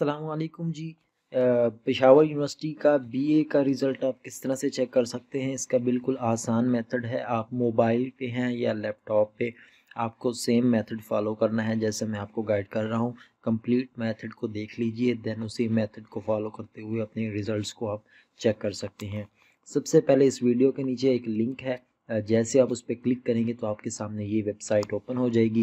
असलकुम जी पेशावर यूनिवर्सिटी का बीए का रिज़ल्ट आप किस तरह से चेक कर सकते हैं इसका बिल्कुल आसान मेथड है आप मोबाइल पे हैं या लैपटॉप पे आपको सेम मेथड फॉलो करना है जैसे मैं आपको गाइड कर रहा हूँ कंप्लीट मेथड को देख लीजिए देन उसी मेथड को फॉलो करते हुए अपने रिज़ल्ट को आप चेक कर सकते हैं सबसे पहले इस वीडियो के नीचे एक लिंक है जैसे आप उस पर क्लिक करेंगे तो आपके सामने ये वेबसाइट ओपन हो जाएगी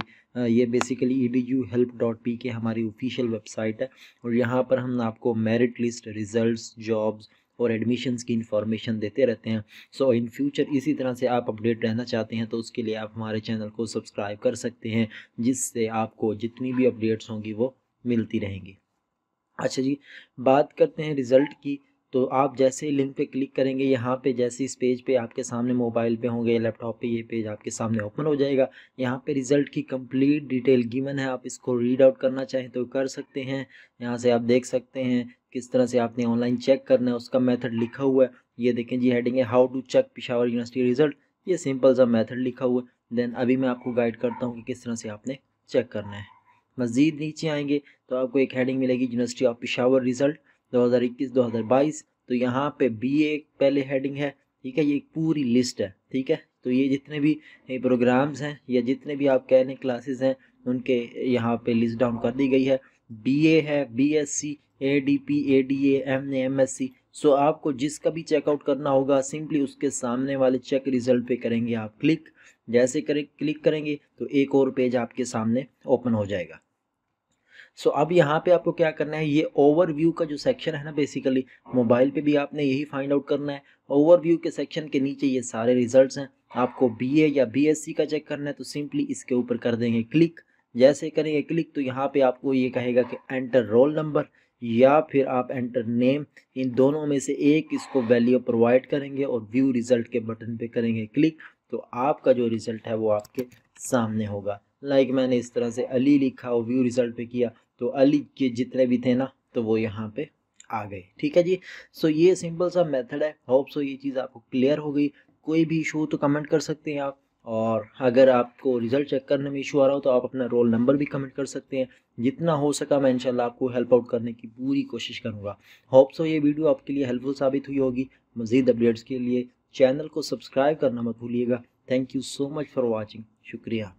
ये basically E D U help dot P K हमारी ऑफिशियल वेबसाइट है और यहाँ पर हम आपको मेरिट लिस्ट रिजल्ट्स जॉब्स और एडमिशन्स की इन्फॉर्मेशन देते रहते हैं सो इन फ्यूचर इसी तरह से आप अपडेट रहना चाहते हैं तो उसके लिए आप हमारे चैनल को सब्सक्राइब कर सकते हैं जिससे आपको जितनी भी अपडेट्स होंगी वो मिलती रहेंगी अच्छा जी बात करते हैं रिज़ल्ट की तो आप जैसे ही लिंक पे क्लिक करेंगे यहाँ पे जैसे इस पेज पे आपके सामने मोबाइल पे होंगे लैपटॉप पे ये पेज आपके सामने ओपन हो जाएगा यहाँ पे रिजल्ट की कंप्लीट डिटेल गिवन है आप इसको रीड आउट करना चाहें तो कर सकते हैं यहाँ से आप देख सकते हैं किस तरह से आपने ऑनलाइन चेक करना है उसका मैथड लिखा हुआ है ये देखें जी हेडिंग है how to check Peshawar university result ये सिंपल सा मैथड लिखा हुआ है देन अभी मैं आपको गाइड करता हूँ कि किस तरह से आपने चेक करना है मज़ीद नीचे आएंगे तो आपको एक हेडिंग मिलेगी यूनिवर्सिटी ऑफ पिशावर रिजल्ट 2021-2022 तो यहाँ पे ए पहले हेडिंग है ठीक है ये पूरी लिस्ट है ठीक है तो ये जितने भी प्रोग्राम्स हैं या जितने भी आप कह क्लासेस हैं उनके यहाँ पे लिस्ट डाउन कर दी गई है बीए है BSc ADP ADA MA MSc so आपको जिसका भी चेकआउट करना होगा सिंपली उसके सामने वाले चेक रिजल्ट पे करेंगे आप क्लिक जैसे करें क्लिक करेंगे तो एक और पेज आपके सामने ओपन हो जाएगा सो अब यहाँ पे आपको क्या करना है ये ओवरव्यू का जो सेक्शन है ना बेसिकली मोबाइल पे भी आपने यही फाइंड आउट करना है ओवरव्यू के सेक्शन के नीचे ये सारे रिजल्ट्स हैं आपको बीए या बीएससी का चेक करना है तो सिंपली इसके ऊपर कर देंगे क्लिक जैसे करेंगे क्लिक तो यहाँ पे आपको ये कहेगा कि एंटर रोल नंबर या फिर आप एंटर नेम इन दोनों में से एक इसको वैल्यू प्रोवाइड करेंगे और व्यू रिजल्ट के बटन पे करेंगे क्लिक तो आपका जो रिज़ल्ट है वो आपके सामने होगा लाइक like मैंने इस तरह से अली लिखा और व्यू रिज़ल्ट पे किया तो अली के जितने भी थे ना तो वो यहाँ पे आ गए ठीक है जी सो so, ये सिंपल सा मेथड है होप सो ये चीज़ आपको क्लियर हो गई कोई भी इशू हो तो कमेंट कर सकते हैं आप और अगर आपको रिज़ल्ट चेक करने में इशू आ रहा हो तो आप अपना रोल नंबर भी कमेंट कर सकते हैं जितना हो सका मैं इंशाल्लाह आपको हेल्प आउट करने की पूरी कोशिश करूँगा होप सो ये वीडियो आपके लिए हेल्पफुल साबित हुई होगी मज़ीद अपडेट्स के लिए चैनल को सब्सक्राइब करना मत भूलिएगा thank you so much for watching शुक्रिया